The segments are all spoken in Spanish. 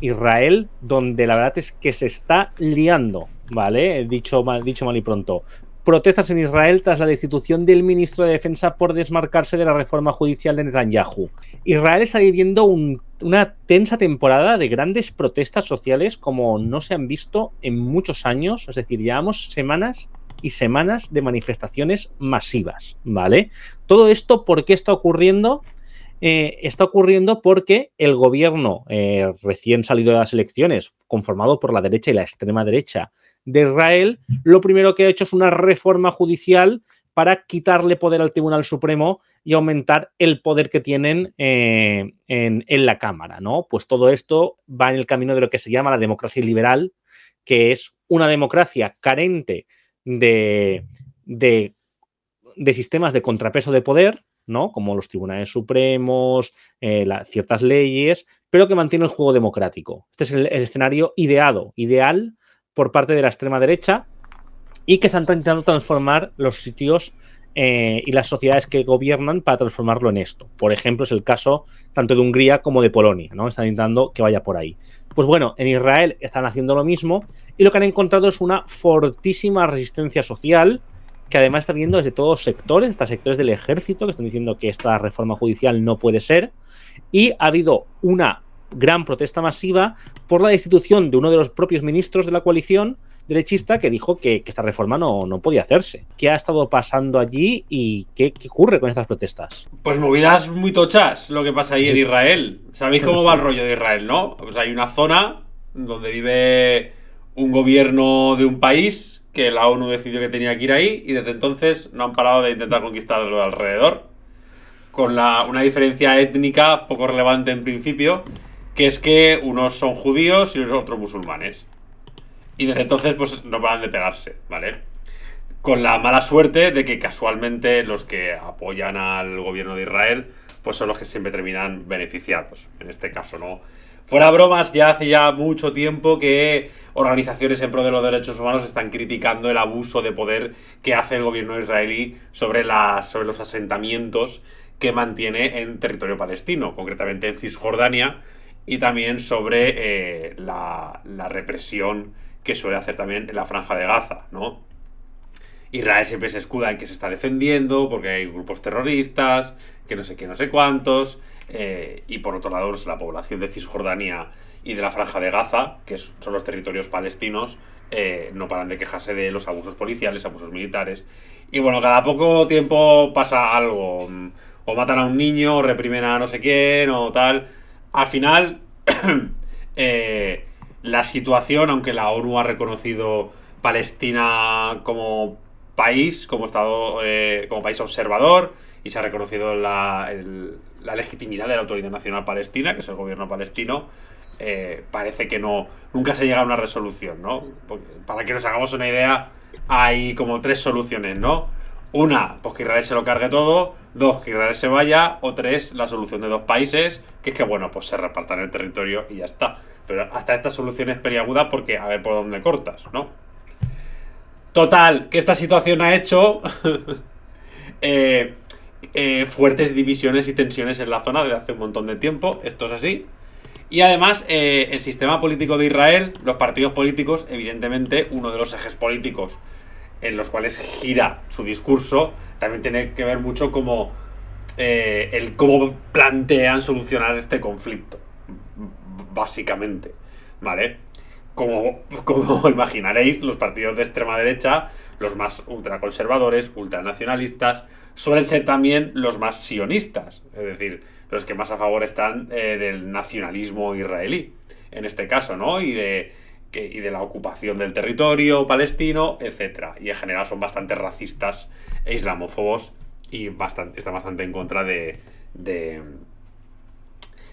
Israel, donde la verdad es que se está liando, ¿vale? Dicho mal, dicho mal y pronto. Protestas en Israel tras la destitución del ministro de Defensa por desmarcarse de la reforma judicial de Netanyahu. Israel está viviendo una tensa temporada de grandes protestas sociales como no se han visto en muchos años, es decir, llevamos semanas y semanas de manifestaciones masivas, ¿vale? Todo esto, ¿por qué está ocurriendo? Eh, está ocurriendo porque el gobierno eh, recién salido de las elecciones, conformado por la derecha y la extrema derecha de Israel, lo primero que ha hecho es una reforma judicial para quitarle poder al Tribunal Supremo y aumentar el poder que tienen eh, en, la Cámara, ¿no? Pues todo esto va en el camino de lo que se llama la democracia liberal, que es una democracia carente de sistemas de contrapeso de poder, ¿no? Como los tribunales supremos, eh, ciertas leyes, pero que mantiene el juego democrático. Este es el, escenario ideado, ideal por parte de la extrema derecha y que están intentando transformar los sitios eh, y las sociedades que gobiernan para transformarlo en esto. Por ejemplo, es el caso tanto de Hungría como de Polonia, ¿no? Están intentando que vaya por ahí. Pues bueno, en Israel están haciendo lo mismo y lo que han encontrado es una fortísima resistencia social, que además está viendo desde todos sectores, hasta sectores del ejército, que están diciendo que esta reforma judicial no puede ser, y ha habido una gran protesta masiva por la destitución de uno de los propios ministros de la coalición derechista que dijo que, esta reforma no, no, podía hacerse. ¿Qué ha estado pasando allí y qué, qué, ocurre con estas protestas? Pues movidas muy tochas lo que pasa ahí en Israel. Sabéis cómo va el rollo de Israel, ¿no? Pues hay una zona donde vive un gobierno de un país que la ONU decidió que tenía que ir ahí y desde entonces no han parado de intentar conquistar lo de alrededor, con la, una diferencia étnica poco relevante en principio, que es que unos son judíos y los otros musulmanes. Y desde entonces pues no paran de pegarse, ¿vale? Con la mala suerte de que casualmente los que apoyan al gobierno de Israel pues son los que siempre terminan beneficiados. En este caso no Fuera bromas, ya hace ya mucho tiempo que organizaciones en pro de los derechos humanos están criticando el abuso de poder que hace el gobierno israelí sobre, los asentamientos que mantiene en territorio palestino, concretamente en Cisjordania, y también sobre eh, la, la represión que suele hacer también en la franja de Gaza, ¿no? Israel siempre se escuda en que se está defendiendo, porque hay grupos terroristas, que no sé qué, no sé cuántos. Eh, y por otro lado, pues, la población de Cisjordania y de la Franja de Gaza, que son los territorios palestinos, eh, no paran de quejarse de los abusos policiales, abusos militares. Y bueno, cada poco tiempo pasa algo. Mm, o matan a un niño, o reprimen a no sé quién, o tal. Al final, eh, la situación, aunque la ONU ha reconocido Palestina como país como, estado, eh, como país observador y se ha reconocido la, legitimidad de la Autoridad Nacional Palestina, que es el gobierno palestino. Eh, parece que no nunca se llega a una resolución, ¿no? para que nos hagamos una idea, hay como tres soluciones, ¿no? Una, pues que Israel se lo cargue todo. Dos, que Israel se vaya. O tres, la solución de dos países, que es que, bueno, pues se repartan el territorio y ya está. Pero hasta estas soluciones periagudas porque a ver por dónde cortas, ¿no? Total, que esta situación ha hecho eh, eh, fuertes divisiones y tensiones en la zona desde hace un montón de tiempo, esto es así. Y además, eh, el sistema político de Israel, los partidos políticos, evidentemente, uno de los ejes políticos en los cuales gira su discurso, también tiene que ver mucho como el cómo plantean solucionar este conflicto, básicamente. ¿Vale? como, imaginaréis, los partidos de extrema derecha, los más ultraconservadores, ultranacionalistas, suelen ser también los más sionistas, es decir, los que más a favor están eh, del nacionalismo israelí, en este caso, ¿no? Y de, y de la ocupación del territorio palestino, etc. Y en general son bastante racistas e islamófobos y están bastante en contra de, de,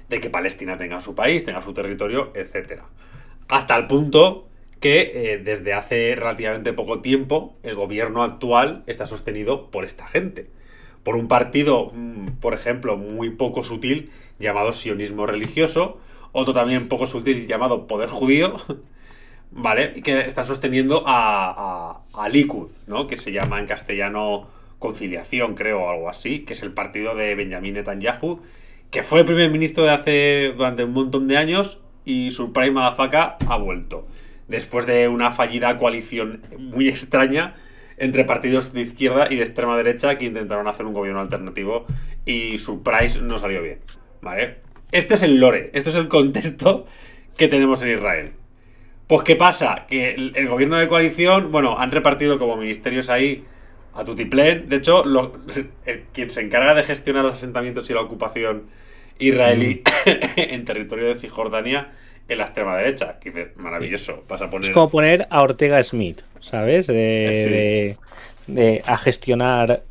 de que Palestina tenga su país, tenga su territorio, etc. Hasta el punto que eh, desde hace relativamente poco tiempo el gobierno actual está sostenido por esta gente. Por un partido, mm, por ejemplo, muy poco sutil llamado sionismo religioso, otro también poco sutil llamado poder judío, ¿vale? Que está sosteniendo a, a, Likud, ¿no? Que se llama en castellano conciliación, creo, o algo así, que es el partido de Benjamín Netanyahu, que fue primer ministro de hace durante un montón de años y Surprise Madafaka ha vuelto. Después de una fallida coalición muy extraña entre partidos de izquierda y de extrema derecha que intentaron hacer un gobierno alternativo y Surprise no salió bien. ¿Vale? Este es el lore, este es el contexto que tenemos en Israel. Pues ¿qué pasa? Que el, gobierno de coalición, bueno, han repartido como ministerios ahí a Tutiplén. De hecho, quien se encarga de gestionar los asentamientos y la ocupación israelí en territorio de Cisjordania en la extrema derecha. maravilloso. Pasa a poner... Es como poner a Ortega Smith, ¿sabes? De, eh, de, a gestionar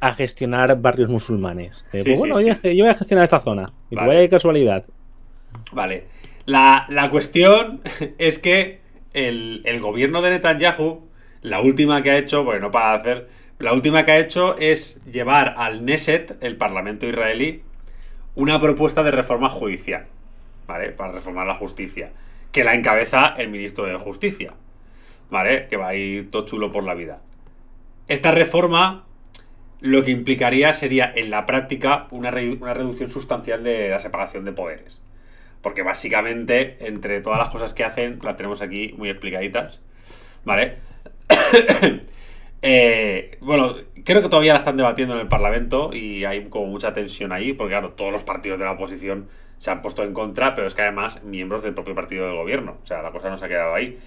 a gestionar barrios musulmanes. Pues bueno, yo, voy a gestionar esta zona. Y vale. casualidad. Vale. La, cuestión es que el, el gobierno de Netanyahu, la última que ha hecho, bueno, no para hacer, la última que ha hecho es llevar al Neset, el parlamento israelí, una propuesta de reforma judicial, ¿vale? Para reformar la justicia, que la encabeza el ministro de Justicia, ¿vale? Que va a ir todo chulo por la vida. Esta reforma lo que implicaría sería en la práctica una, una reducción sustancial de la separación de poderes. Porque básicamente, entre todas las cosas que hacen, las tenemos aquí muy explicaditas, ¿vale? Eh, bueno, creo que todavía la están debatiendo en el Parlamento y hay como mucha tensión ahí, porque claro, todos los partidos de la oposición se han puesto en contra, pero es que además miembros del propio partido del gobierno, o sea, la cosa no se ha quedado ahí.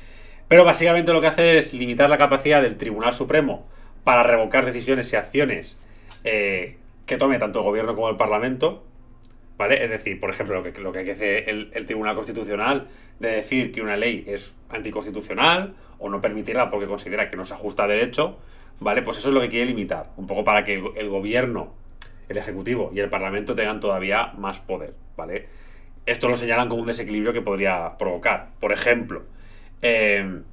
Pero básicamente lo que hace es limitar la capacidad del Tribunal Supremo para revocar decisiones y acciones eh, que tome tanto el gobierno como el Parlamento, ¿Vale? Es decir, por ejemplo, lo que, hace hacer el, Tribunal Constitucional de decir que una ley es anticonstitucional o no permitirla porque considera que no se ajusta a derecho, ¿vale? Pues eso es lo que quiere limitar, un poco para que el, gobierno, el Ejecutivo y el Parlamento tengan todavía más poder, ¿vale? Esto lo señalan como un desequilibrio que podría provocar. Por ejemplo, em,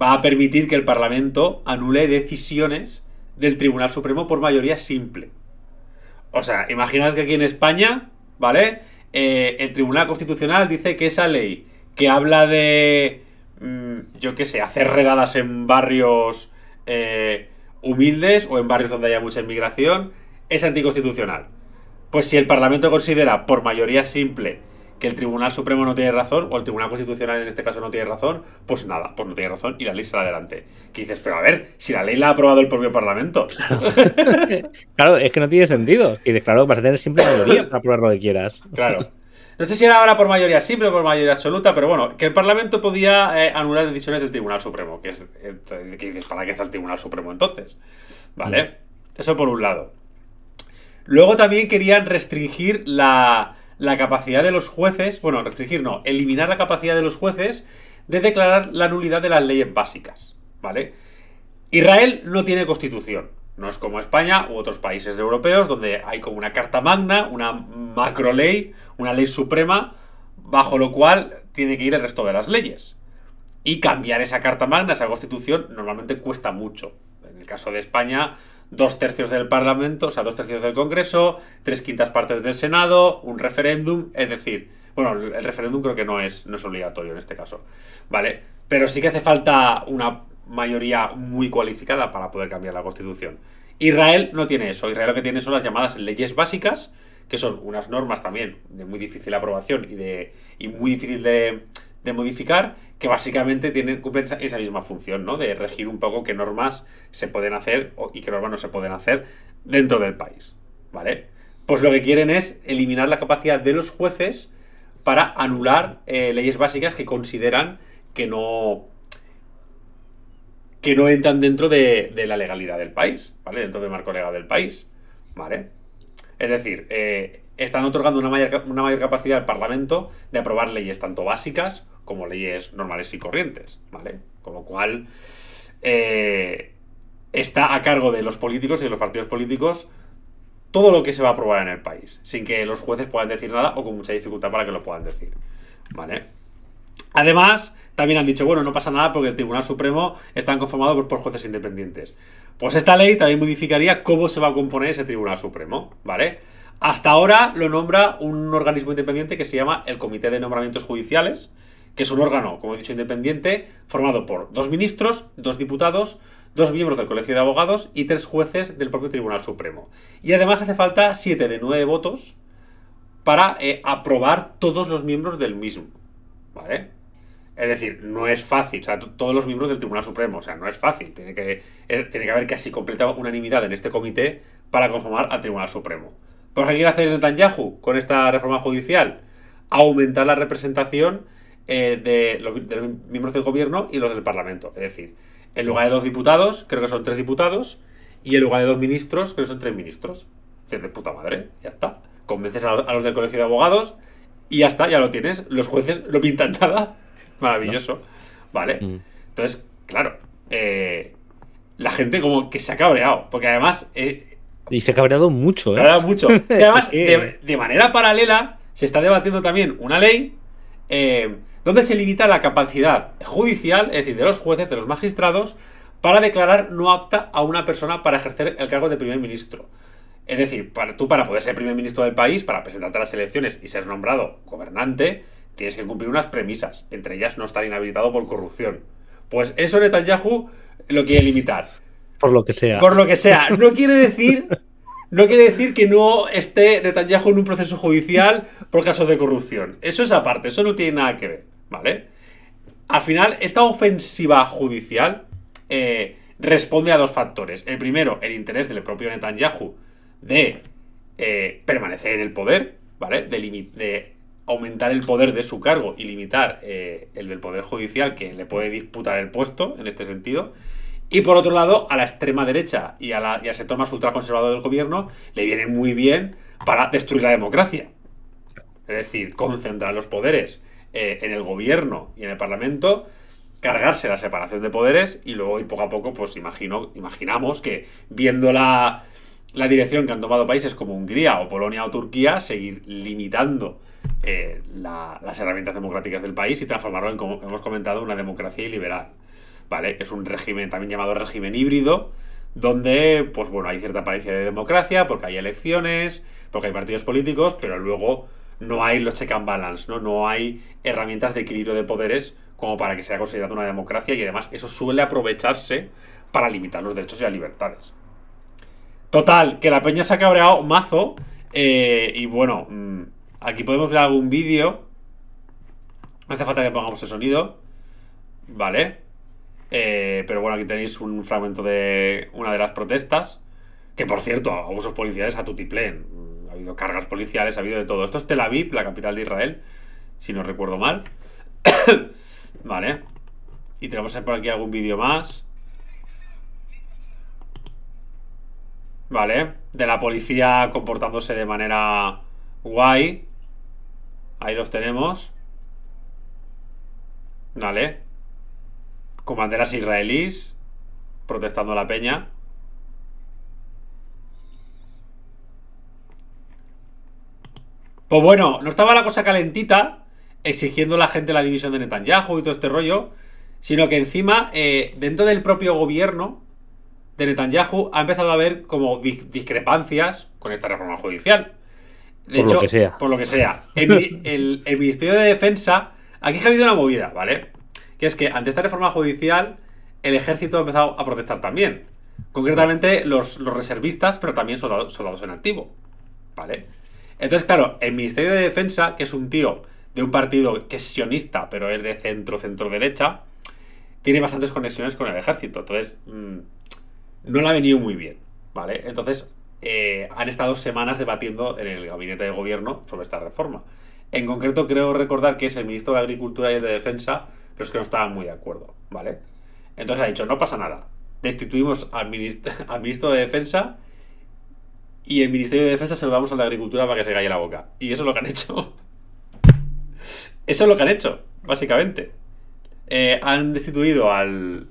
va a permitir que el Parlamento anule decisiones del Tribunal Supremo por mayoría simple. O sea, imaginad que aquí en España, ¿vale? Eh, el Tribunal Constitucional dice que esa ley que habla de, mm, yo qué sé, hacer redadas en barrios eh, humildes o en barrios donde haya mucha inmigración, es anticonstitucional. Pues si el Parlamento considera por mayoría simple que el Tribunal Supremo no tiene razón, o el Tribunal Constitucional en este caso no tiene razón, pues nada, pues no tiene razón y la ley sale adelante. Que dices, pero a ver, si la ley la ha aprobado el propio Parlamento. Claro, es que no tiene sentido. Y de claro, vas a tener simple mayoría para aprobar lo que quieras. Claro. No sé si era ahora por mayoría simple o por mayoría absoluta, pero bueno, que el Parlamento podía eh, anular decisiones del Tribunal Supremo, que es, eh, dices, ¿para qué está el Tribunal Supremo entonces? ¿Vale? Mm. Eso por un lado. Luego también querían restringir la, la capacidad de los jueces, bueno, restringir no, eliminar la capacidad de los jueces de declarar la nulidad de las leyes básicas, ¿vale? Israel no tiene constitución, no es como España u otros países europeos donde hay como una carta magna, una macro ley, una ley suprema, bajo lo cual tiene que ir el resto de las leyes. Y cambiar esa carta magna, esa constitución, normalmente cuesta mucho. En el caso de España, dos tercios del Parlamento, o sea, dos tercios del Congreso, tres quintas partes del Senado, un referéndum, es decir, bueno, el referéndum creo que no es, no es obligatorio en este caso, ¿vale? Pero sí que hace falta una mayoría muy cualificada para poder cambiar la Constitución. Israel no tiene eso, Israel lo que tiene son las llamadas leyes básicas, que son unas normas también de muy difícil aprobación y de y muy difícil de de modificar, que básicamente tienen, cumplen esa misma función, ¿no? De regir un poco qué normas se pueden hacer y qué normas no se pueden hacer dentro del país, ¿vale? Pues lo que quieren es eliminar la capacidad de los jueces para anular eh, leyes básicas que consideran que no que no entran dentro de, la legalidad del país, ¿vale? Dentro del marco legal del país, ¿vale? Es decir, eh, están otorgando una mayor, capacidad al Parlamento de aprobar leyes tanto básicas como leyes normales y corrientes, ¿vale? Con lo cual, eh, está a cargo de los políticos y de los partidos políticos todo lo que se va a aprobar en el país, sin que los jueces puedan decir nada o con mucha dificultad para que lo puedan decir, ¿vale? Además, también han dicho, bueno, no pasa nada porque el Tribunal Supremo está conformado por, por jueces independientes. Pues esta ley también modificaría cómo se va a componer ese Tribunal Supremo, ¿vale? Hasta ahora lo nombra un organismo independiente que se llama el Comité de Nombramientos Judiciales, que es un órgano, como he dicho, independiente, formado por dos ministros, dos diputados, dos miembros del Colegio de Abogados y tres jueces del propio Tribunal Supremo. Y además hace falta siete de nueve votos para eh, aprobar todos los miembros del mismo. Es decir, no es fácil, todos los miembros del Tribunal Supremo, o sea, no es fácil, tiene que, eh, tiene que haber casi completa unanimidad en este comité para conformar al Tribunal Supremo. Por qué quiere hacer Netanyahu con esta reforma judicial? Aumentar la representación eh, de, los, miembros del gobierno y los del Parlamento. Es decir, en lugar de dos diputados, creo que son tres diputados, y en lugar de dos ministros, creo que son tres ministros. Es de puta madre, ya está. Convences a los, del colegio de abogados y ya está, ya lo tienes. Los jueces no pintan nada. Maravilloso. ¿Vale? Mm. Entonces, claro, eh, la gente como que se ha cabreado. Porque además eh, y se ha cabreado mucho, ¿eh? mucho. Y además, de, manera paralela, se está debatiendo también una ley eh, donde se limita la capacidad judicial, es decir, de los jueces, de los magistrados, para declarar no apta a una persona para ejercer el cargo de primer ministro. Es decir, para, tú para poder ser primer ministro del país, para presentarte a las elecciones y ser nombrado gobernante, tienes que cumplir unas premisas, entre ellas no estar inhabilitado por corrupción. Pues eso Netanyahu lo quiere limitar. Por lo que sea. Por lo que sea. No quiere decir. No quiere decir que no esté Netanyahu en un proceso judicial por casos de corrupción. Eso es aparte, eso no tiene nada que ver, ¿vale? Al final, esta ofensiva judicial eh, responde a dos factores. El primero, el interés del propio Netanyahu de eh, permanecer en el poder, ¿vale? De, de, aumentar el poder de su cargo y limitar eh, el del poder judicial que le puede disputar el puesto en este sentido. Y por otro lado, a la extrema derecha y, a la, y al sector más ultraconservador del gobierno le viene muy bien para destruir la democracia. Es decir, concentrar los poderes eh, en el gobierno y en el parlamento, cargarse la separación de poderes y luego, y poco a poco, pues imagino, imaginamos que viendo la, dirección que han tomado países como Hungría o Polonia o Turquía, seguir limitando eh, las herramientas democráticas del país y transformarlo en, como hemos comentado, una democracia liberal. ¿vale? Es un régimen también llamado régimen híbrido, donde, pues bueno, hay cierta apariencia de democracia, porque hay elecciones, porque hay partidos políticos, pero luego no hay los check and balance, ¿no? No hay herramientas de equilibrio de poderes como para que sea considerada una democracia y además eso suele aprovecharse para limitar los derechos y las libertades. Total, que la peña se ha cabreado mazo eh, y bueno, mm, aquí podemos ver algún vídeo. No hace falta que pongamos el sonido. Vale. Eh, pero bueno, aquí tenéis un fragmento de una de las protestas. Que por cierto, abusos policiales a tutiplén. Ha habido cargas policiales, ha habido de todo. Esto es Tel Aviv, la capital de Israel, si no recuerdo mal. vale. Y tenemos por aquí algún vídeo más. Vale. De la policía comportándose de manera guay. Ahí los tenemos. Vale. Comanderas israelíes protestando a la peña. Pues bueno, no estaba la cosa calentita exigiendo la gente la división de Netanyahu y todo este rollo, sino que encima, eh, dentro del propio gobierno de Netanyahu, ha empezado a haber como discrepancias con esta reforma judicial. De hecho, que sea. por lo que sea. El, el Ministerio de Defensa, aquí ha habido una movida, ¿vale? que es que ante esta reforma judicial el ejército ha empezado a protestar también. Concretamente los, reservistas, pero también soldados, en activo. ¿Vale? Entonces, claro, el Ministerio de Defensa, que es un tío de un partido que es sionista, pero es de centro-centro-derecha, tiene bastantes conexiones con el ejército. Entonces, mm, no le ha venido muy bien, ¿vale? Entonces, eh, han estado semanas debatiendo en el gabinete de gobierno sobre esta reforma. En concreto, creo recordar que es el ministro de Agricultura y el de Defensa es que no estaban muy de acuerdo, ¿vale? Entonces ha dicho, no pasa nada. Destituimos al, ministro, de Defensa y el Ministerio de Defensa se lo damos al de Agricultura para que se calle la boca. Y eso es lo que han hecho. Eso es lo que han hecho, básicamente. Eh, han destituido al...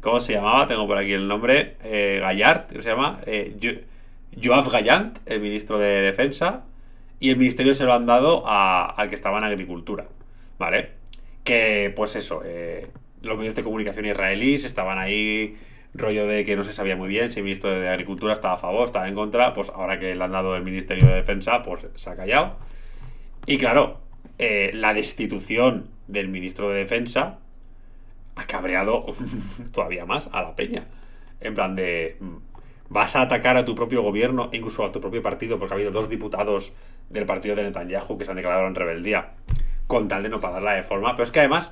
¿Cómo se llamaba? Tengo por aquí el nombre. Eh, Gallard, ¿qué se llama? Eh, Joaf Gallant, el ministro de Defensa. Y el ministerio se lo han dado al que estaba en Agricultura. ¿Vale? que pues eso, eh, los medios de comunicación israelíes estaban ahí, rollo de que no se sabía muy bien si el ministro de Agricultura estaba a favor, estaba en contra, pues ahora que le han dado el Ministerio de Defensa, pues se ha callado. Y claro, eh, la destitución del ministro de Defensa ha cabreado todavía más a la peña. En plan de, mm, vas a atacar a tu propio gobierno incluso a tu propio partido, porque ha habido dos diputados del partido de Netanyahu que se han declarado en rebeldía con tal de no pagarla de forma. Pero es que además,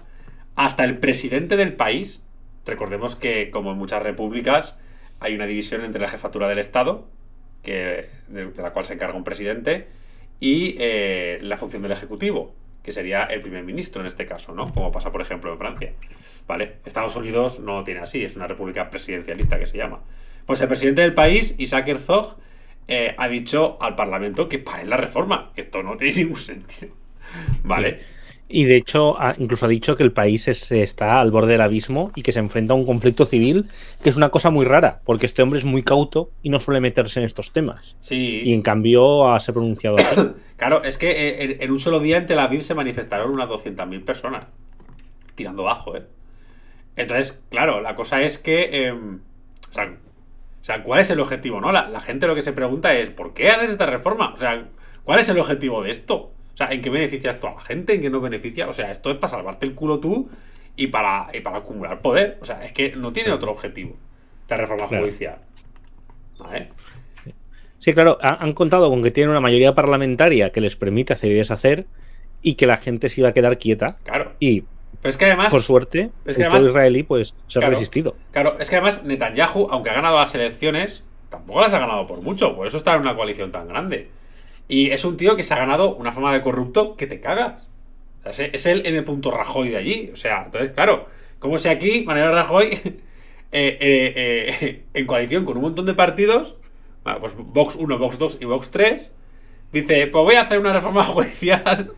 hasta el presidente del país, recordemos que como en muchas repúblicas, hay una división entre la jefatura del Estado, que, de, la cual se encarga un presidente, y eh, la función del Ejecutivo, que sería el primer ministro en este caso, ¿no? Como pasa, por ejemplo, en Francia. ¿Vale? Estados Unidos no lo tiene así, es una república presidencialista que se llama. Pues el presidente del país, Isaac Herzog, eh, ha dicho al Parlamento que paren la reforma, que esto no tiene ningún sentido. Vale. Y de hecho, incluso ha dicho que el país está al borde del abismo y que se enfrenta a un conflicto civil, que es una cosa muy rara, porque este hombre es muy cauto y no suele meterse en estos temas. Sí. Y en cambio ha se ha pronunciado claro, es que eh, en, un solo día en Tel Aviv se manifestaron unas 200.000 personas, tirando bajo, ¿eh? Entonces, claro, la cosa es que... Em, o, sea, ¿cuál es el objetivo, no? La, la gente lo que se pregunta es, ¿por qué haces esta reforma? O sea, ¿cuál es el objetivo de esto? O sea, ¿en qué beneficia esto a la gente? ¿En qué no beneficia? O sea, esto es para salvarte el culo tú y para, para acumular poder. O sea, es que no tiene otro objetivo la reforma judicial. Sí, claro, han contado con que tienen una mayoría parlamentaria que les permite hacer y deshacer y que la gente se iba a quedar quieta. Claro. Y pero es que además. Por suerte, el además, israelí pues, se ha resistido. Claro, es que además Netanyahu, aunque ha ganado las elecciones, tampoco las ha ganado por mucho. Por eso está en una coalición tan grande. Y es un tío que se ha ganado una fama de corrupto que te cagas. es el M. Rajoy de allí. O sea, entonces, claro, como si aquí Manuel Rajoy, eh, eh, eh, en coalición con un montón de partidos, bueno, pues Vox 1, Vox 2 y Vox 3, dice, pues voy a hacer una reforma judicial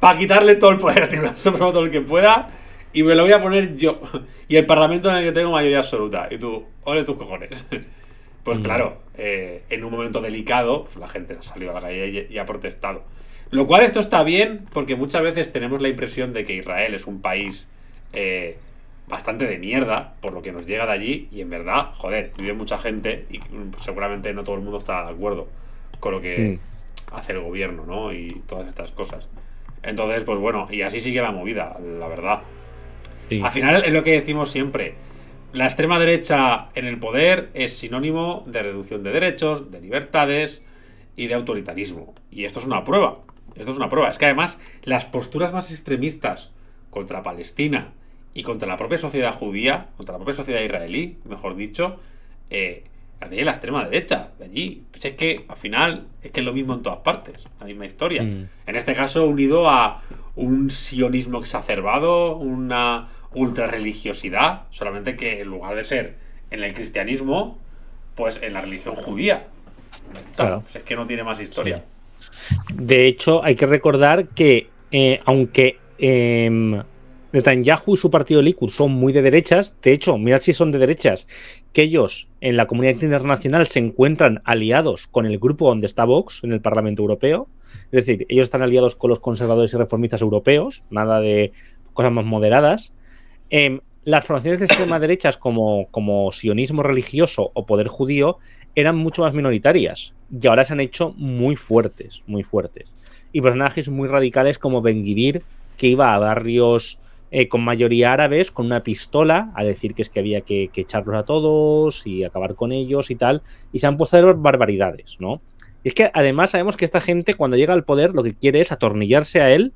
para quitarle todo el poder a todo el que pueda, y me lo voy a poner yo. Y el Parlamento en el que tengo mayoría absoluta. Y tú, ole tus cojones. Pues mm. claro, eh, en un momento delicado, pues, la gente ha salido a la calle y, ha protestado. Lo cual esto está bien porque muchas veces tenemos la impresión de que Israel es un país eh, bastante de mierda por lo que nos llega de allí y en verdad, joder, vive mucha gente y seguramente no todo el mundo está de acuerdo con lo que hace el gobierno, ¿no? Y todas estas cosas. Entonces, pues bueno, y así sigue la movida, la verdad. Al final es lo que decimos siempre la extrema derecha en el poder es sinónimo de reducción de derechos, de libertades y de autoritarismo. Y esto es una prueba. Esto es una prueba. Es que además las posturas más extremistas contra Palestina y contra la propia sociedad judía, contra la propia sociedad israelí, mejor dicho, eh, la extrema derecha de allí. Pues es que al final es que es lo mismo en todas partes, la misma historia. Mm. En este caso unido a un sionismo exacerbado, una ultra religiosidad, solamente que en lugar de ser en el cristianismo, pues en la religión judía. Claro. Pues es que no tiene más historia. De hecho, hay que recordar que eh, aunque em, Netanyahu y su partido Likud son muy de derechas, de hecho, mirad si son de derechas, que ellos en la comunidad internacional se encuentran aliados con el grupo donde está Vox en el Parlamento Europeo, es decir, ellos están aliados con los conservadores y reformistas europeos, nada de cosas más moderadas, Em, las formaciones de extrema derecha como, como sionismo religioso o poder judío eran mucho más minoritarias y ahora se han hecho muy fuertes, muy fuertes. Y personajes muy radicales como Ben Gibir, que iba a barrios eh, con mayoría árabes con una pistola a decir que es que había que, echarlos a todos y acabar con ellos y tal. Y se han puesto a hacer barbaridades, ¿no? Y es que además sabemos que esta gente cuando llega al poder lo que quiere es atornillarse a él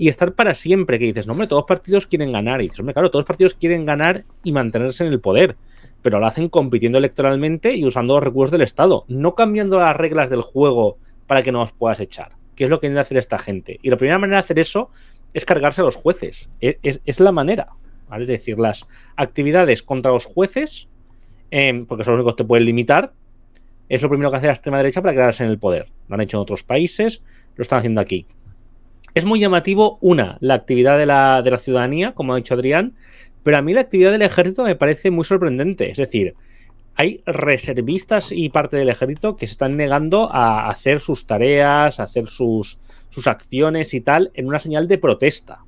y estar para siempre. Que dices, no, hombre, todos los partidos quieren ganar. Y dices, hombre, claro, todos los partidos quieren ganar y mantenerse en el poder. Pero lo hacen compitiendo electoralmente y usando los recursos del Estado, no cambiando las reglas del juego para que no os puedas echar. qué es lo que tiene que hacer esta gente. Y la primera manera de hacer eso es cargarse a los jueces. Es, la manera. Es decir, las actividades contra los jueces, em, porque son los únicos que te pueden limitar, es lo primero que hace la extrema derecha para quedarse en el poder. Lo han hecho en otros países, lo están haciendo aquí es muy llamativo, una, la actividad de la, ciudadanía, como ha dicho Adrián, pero a mí la actividad del ejército me parece muy sorprendente. Es decir, hay reservistas y parte del ejército que se están negando a hacer sus tareas, a hacer sus, sus acciones y tal, en una señal de protesta.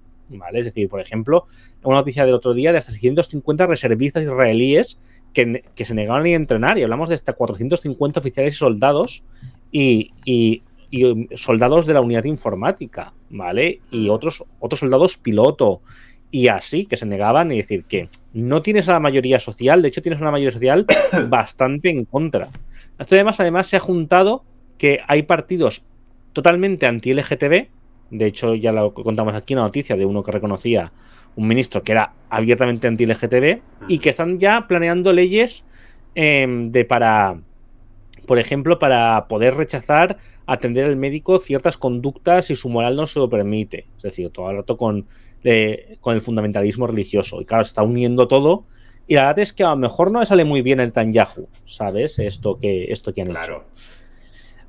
Es decir, por ejemplo, una noticia del otro día de hasta 650 reservistas israelíes que, se negaron a entrenar, y hablamos de hasta 450 oficiales y soldados, y y em, soldados de la unidad informática, ¿vale? Y mm. otros, otros soldados piloto y así, que se negaban y decir que no tienes a la mayoría social, de hecho tienes una mayoría social bastante en contra. Esto además, además se ha juntado que hay partidos totalmente anti-LGTB, de hecho ya lo contamos aquí en la noticia de uno que reconocía un ministro que era abiertamente anti-LGTB y mm. que están ya planeando leyes em, de para por ejemplo, para poder rechazar atender al médico ciertas conductas si su moral no se lo permite. Es decir, todo el rato con, eh, el fundamentalismo religioso. Y claro, se está uniendo todo. Y la verdad es que a lo mejor no le sale muy bien el Tanyahu, ¿sabes? Esto que, esto que han claro. hecho.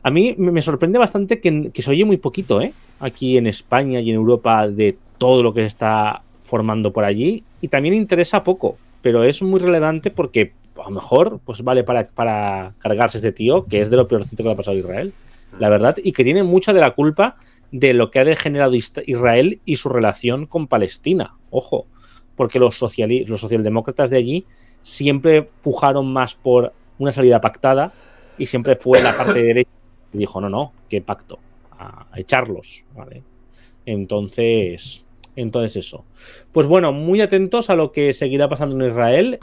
A mí me sorprende bastante que, se oye muy poquito, ¿eh? Aquí en España y en Europa de todo lo que se está formando por allí. Y también interesa poco, pero es muy relevante porque a lo mejor pues vale para, para cargarse este tío, que es de lo peorcito que le ha pasado Israel, ah. la verdad, y que tiene mucha de la culpa de lo que ha degenerado Israel y su relación con Palestina. Ojo, porque los, los socialdemócratas de allí siempre pujaron más por una salida pactada y siempre fue la parte derecha que dijo, no, no, qué pacto, a, echarlos, ¿vale? Entonces, entonces eso. Pues bueno, muy atentos a lo que seguirá pasando en Israel.